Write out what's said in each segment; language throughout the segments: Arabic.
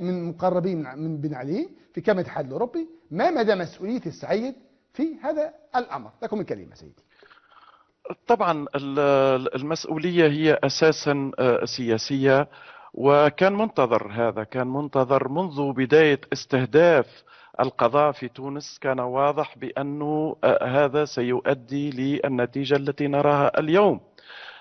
من مقربين من بن علي في كام الاتحاد الأوروبي ما مدى مسؤولية السعيد في هذا الأمر لكم الكلمة سيدي طبعا المسؤولية هي أساسا آه، سياسية وكان منتظر هذا كان منتظر منذ بداية استهداف القضاء في تونس كان واضح بأنه آه، هذا سيؤدي للنتيجة التي نراها اليوم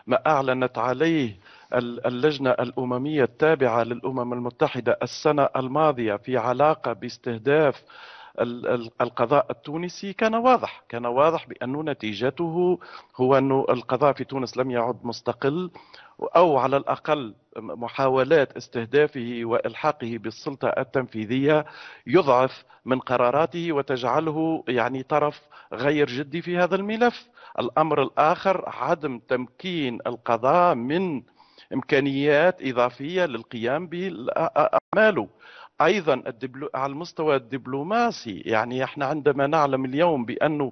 ما أعلنت عليه اللجنة الأممية التابعة للأمم المتحدة السنة الماضية في علاقة باستهداف القضاء التونسي كان واضح كان واضح بأنه نتيجته هو أن القضاء في تونس لم يعد مستقل أو على الأقل محاولات استهدافه والحاقه بالسلطه التنفيذيه يضعف من قراراته وتجعله يعني طرف غير جدي في هذا الملف الامر الاخر عدم تمكين القضاء من امكانيات اضافيه للقيام باعماله ايضا الدبلو... على المستوى الدبلوماسي يعني احنا عندما نعلم اليوم بانه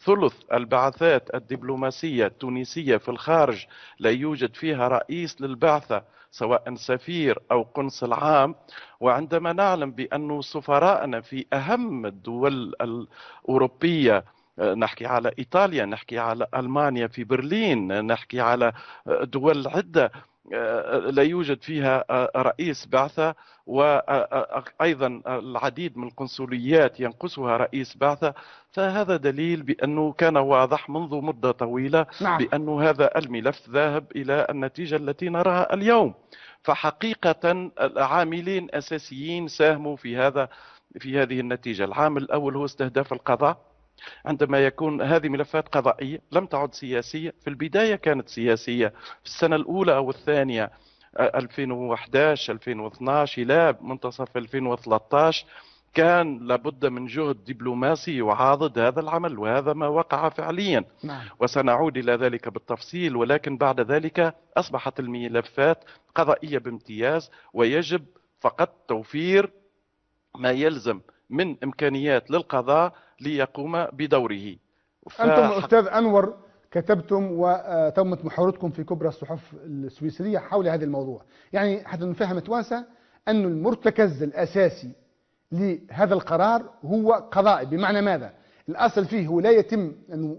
ثلث البعثات الدبلوماسيه التونسيه في الخارج لا يوجد فيها رئيس للبعثه سواء سفير او قنصل عام وعندما نعلم بأن سفراءنا في اهم الدول الاوروبيه نحكي على ايطاليا نحكي على المانيا في برلين نحكي على دول عده آه، لا يوجد فيها آه، رئيس بعثة وأيضا آه، العديد من القنصليات ينقصها رئيس بعثة فهذا دليل بأنه كان واضح منذ مدة طويلة نعم. بأن هذا الملف ذاهب إلى النتيجة التي نراها اليوم فحقيقة عاملين أساسيين ساهموا في هذا في هذه النتيجة العامل الأول هو استهداف القضاء عندما يكون هذه ملفات قضائية لم تعد سياسية في البداية كانت سياسية في السنة الأولى أو الثانية 2011 آه، 2012 إلى منتصف 2013 كان لابد من جهد دبلوماسي يعاضد هذا العمل وهذا ما وقع فعليا نعم. وسنعود إلى ذلك بالتفصيل ولكن بعد ذلك أصبحت الملفات قضائية بامتياز ويجب فقط توفير ما يلزم من إمكانيات للقضاء ليقوم بدوره ف... أنتم أستاذ أنور كتبتم وتمت محاورتكم في كبرى الصحف السويسرية حول هذا الموضوع يعني حتى نفهم توانسة أن المرتكز الأساسي لهذا القرار هو قضائي بمعنى ماذا؟ الأصل فيه هو لا يتم أنه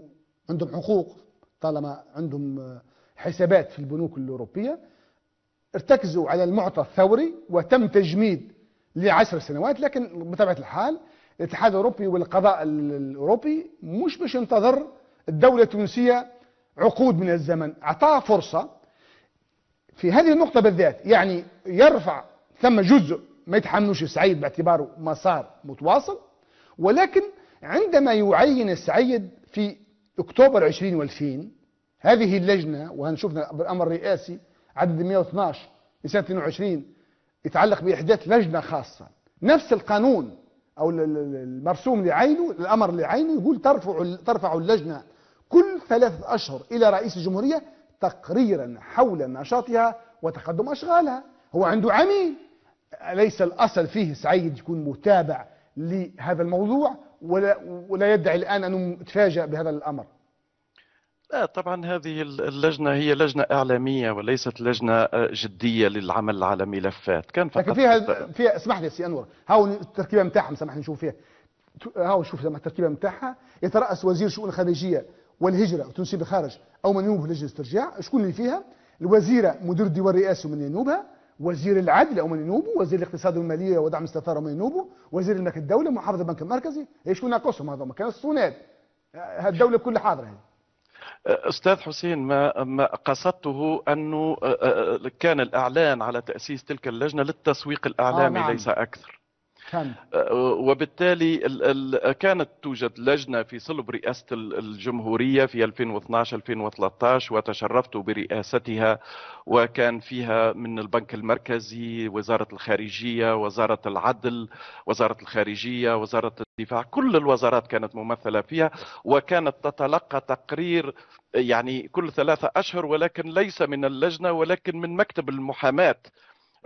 عندهم حقوق طالما عندهم حسابات في البنوك الأوروبية ارتكزوا على المعطى الثوري وتم تجميد لعشر سنوات لكن بطبيعة الحال الاتحاد الاوروبي والقضاء الاوروبي مش مش انتظر الدوله التونسيه عقود من الزمن اعطاها فرصه في هذه النقطه بالذات يعني يرفع ثم جزء ما يتحملوش سعيد باعتباره مسار متواصل ولكن عندما يعين السعيد في اكتوبر 2020 هذه اللجنه وهنشوفنا بالامر الرئاسي عدد 112 لسنه 22 يتعلق باحداث لجنه خاصه نفس القانون او المرسوم لعينه الامر لعينه يقول ترفع ترفع اللجنه كل ثلاثة اشهر الى رئيس الجمهوريه تقريرا حول نشاطها وتقدم اشغالها هو عنده عميل ليس الاصل فيه سعيد يكون متابع لهذا الموضوع ولا, ولا يدعي الان انه تفاجا بهذا الامر لا طبعا هذه اللجنة هي لجنة إعلامية وليست لجنة آه، جدية للعمل على ملفات كان فقط لكن فيها فيها اسمح لي سي أنور هاو التركيبة نتاعها سامحني نشوف فيها هاو نشوف التركيبة نتاعها يترأس وزير شؤون الخارجية والهجرة وتنسيب الخارج أو من ينوب لجنة استرجاع شكون اللي فيها الوزيرة مدير الديوان الرئاسي ومن ينوبها وزير العدل او من ينوبه وزير الاقتصاد والماليه ودعم الاستثمار ومن ينوبه وزير الملك الدوله محافظ البنك المركزي شكون ناقصهم هذوما كان الصونات هالدوله كلها حاضره هذه استاذ حسين ما ما قصدته انه آه، آه، كان الاعلان على تاسيس تلك اللجنه للتسويق الاعلامي آه نعم. ليس اكثر كان. آه، وبالتالي كانت توجد لجنة في صلب رئاسة الجمهورية في 2012-2013 وتشرفت برئاستها وكان فيها من البنك المركزي وزارة الخارجية وزارة العدل وزارة الخارجية وزارة الدفاع كل الوزارات كانت ممثلة فيها وكانت تتلقى تقرير يعني كل ثلاثة أشهر ولكن ليس من اللجنة ولكن من مكتب المحاماة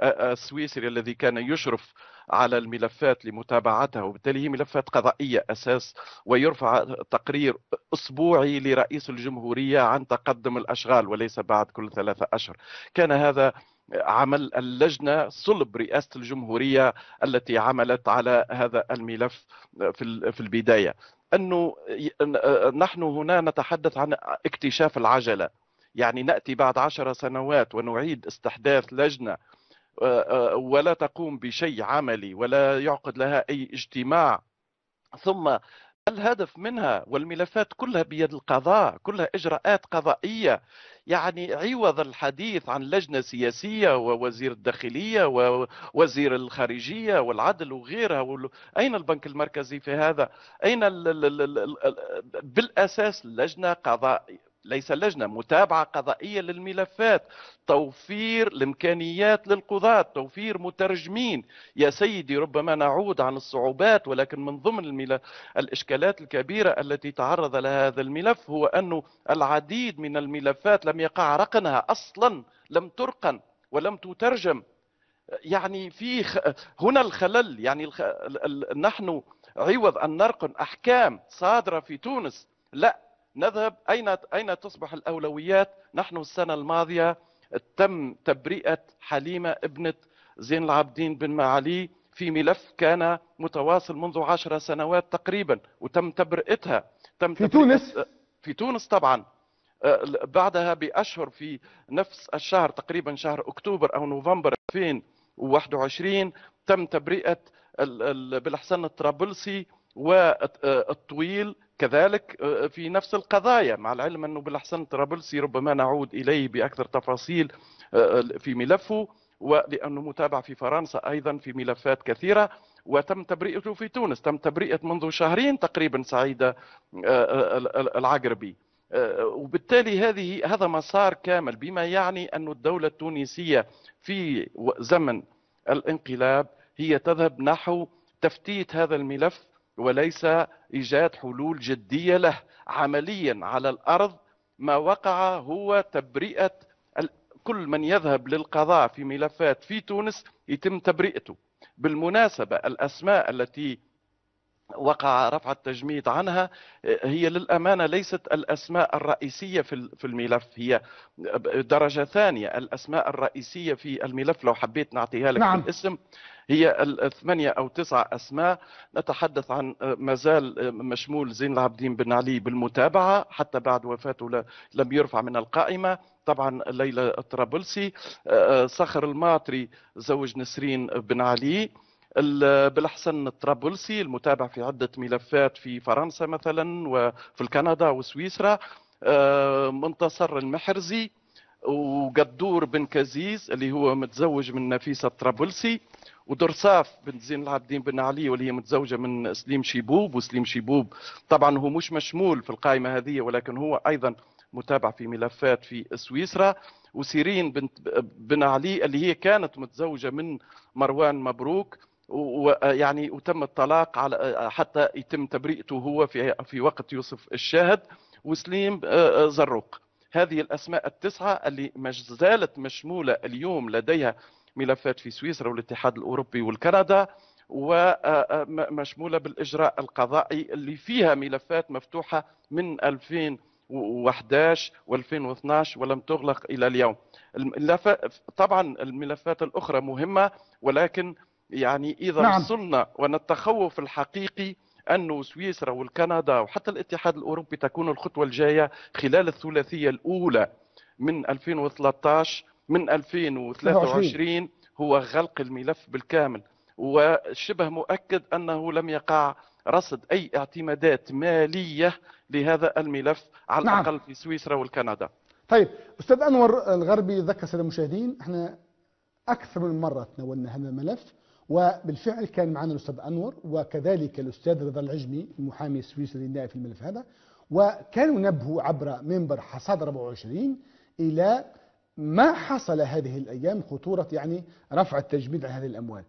آه، آه، السويسري الذي كان يشرف على الملفات لمتابعتها وبالتالي هي ملفات قضائية أساس ويرفع تقرير أسبوعي لرئيس الجمهورية عن تقدم الأشغال وليس بعد كل ثلاثة أشهر كان هذا عمل اللجنه صلب رئاسه الجمهوريه التي عملت على هذا الملف في البدايه انه نحن هنا نتحدث عن اكتشاف العجله يعني ناتي بعد عشر سنوات ونعيد استحداث لجنه ولا تقوم بشيء عملي ولا يعقد لها اي اجتماع ثم الهدف منها والملفات كلها بيد القضاء كلها إجراءات قضائية يعني عوض الحديث عن لجنة سياسية ووزير الداخلية ووزير الخارجية والعدل وغيرها وال... أين البنك المركزي في هذا أين ال... بالأساس لجنة قضائية ليس لجنه متابعه قضائيه للملفات توفير الامكانيات للقضاه توفير مترجمين يا سيدي ربما نعود عن الصعوبات ولكن من ضمن الملف الاشكالات الكبيره التي تعرض لها هذا الملف هو انه العديد من الملفات لم يقع رقنها اصلا لم ترقن ولم تترجم يعني في خ... هنا الخلل يعني الخ... ال... ال... نحن عوض ان نرقن احكام صادره في تونس لا نذهب أين أين تصبح الأولويات نحن السنة الماضية تم تبرئة حليمة ابنة زين العابدين بن معالي في ملف كان متواصل منذ عشر سنوات تقريبا وتم تبرئتها تم في تونس في تونس طبعا أه، بعدها بأشهر في نفس الشهر تقريبا شهر أكتوبر أو نوفمبر 2021 تم تبرئة بالحسن الطرابلسي والطويل كذلك آه، في نفس القضايا مع العلم أنه بالأحسن طرابلسي ربما نعود إليه بأكثر تفاصيل آه، في ملفه ولأنه متابع في فرنسا أيضا في ملفات كثيرة وتم تبرئته في تونس تم تبرئة منذ شهرين تقريبا سعيدة آه، العقربي وبالتالي هذه هذا مسار كامل بما يعني أن الدولة التونسية في زمن الانقلاب هي تذهب نحو تفتيت هذا الملف وليس ايجاد حلول جديه له عمليا على الارض ما وقع هو تبرئه كل من يذهب للقضاء في ملفات في تونس يتم تبرئته بالمناسبه الاسماء التي وقع رفع التجميد عنها هي للأمانة ليست الأسماء الرئيسية في الملف هي درجة ثانية الأسماء الرئيسية في الملف لو حبيت نعطيها لك نعم. الاسم هي الثمانية أو تسعة أسماء نتحدث عن مازال مشمول زين العابدين بن علي بالمتابعة حتى بعد وفاته لم يرفع من القائمة طبعا ليلى الطرابلسي آه، آه، صخر الماطري زوج نسرين بن علي بالاحسن طرابلسي المتابع في عده ملفات في فرنسا مثلا وفي كندا وسويسرا آه، منتصر المحرزي وقدور بن كزيز اللي هو متزوج من نفيسه طرابلسي ودرصاف بنت زين العابدين بن علي واللي هي متزوجه من سليم شيبوب وسليم شيبوب طبعا هو مش مشمول في القائمه هذه ولكن هو ايضا متابع في ملفات في سويسرا وسيرين بنت بن علي اللي هي كانت متزوجه من مروان مبروك ويعني وتم الطلاق على حتى يتم تبرئته هو في في وقت يوسف الشاهد وسليم آه، آه، زروق هذه الاسماء التسعه اللي ما زالت مشموله اليوم لديها ملفات في سويسرا والاتحاد الاوروبي والكندا ومشموله آه، بالاجراء القضائي اللي فيها ملفات مفتوحه من 2011 و2012 ولم تغلق الى اليوم طبعا الملفات الاخرى مهمه ولكن يعني إذا نعم. وصلنا وأن التخوف الحقيقي أن سويسرا والكندا وحتى الاتحاد الأوروبي تكون الخطوة الجاية خلال الثلاثية الأولى من 2013 من 2023 هو غلق الملف بالكامل وشبه مؤكد أنه لم يقع رصد أي اعتمادات مالية لهذا الملف على نعم. الأقل في سويسرا والكندا طيب أستاذ أنور الغربي ذكر سيد المشاهدين احنا أكثر من مرة تناولنا هذا الملف وبالفعل كان معنا الأستاذ أنور وكذلك الأستاذ رضا العجمي المحامي السويسري النائب في الملف هذا وكانوا نبهوا عبر منبر حصاد 24 إلى ما حصل هذه الأيام خطورة يعني رفع التجميد عن هذه الأموال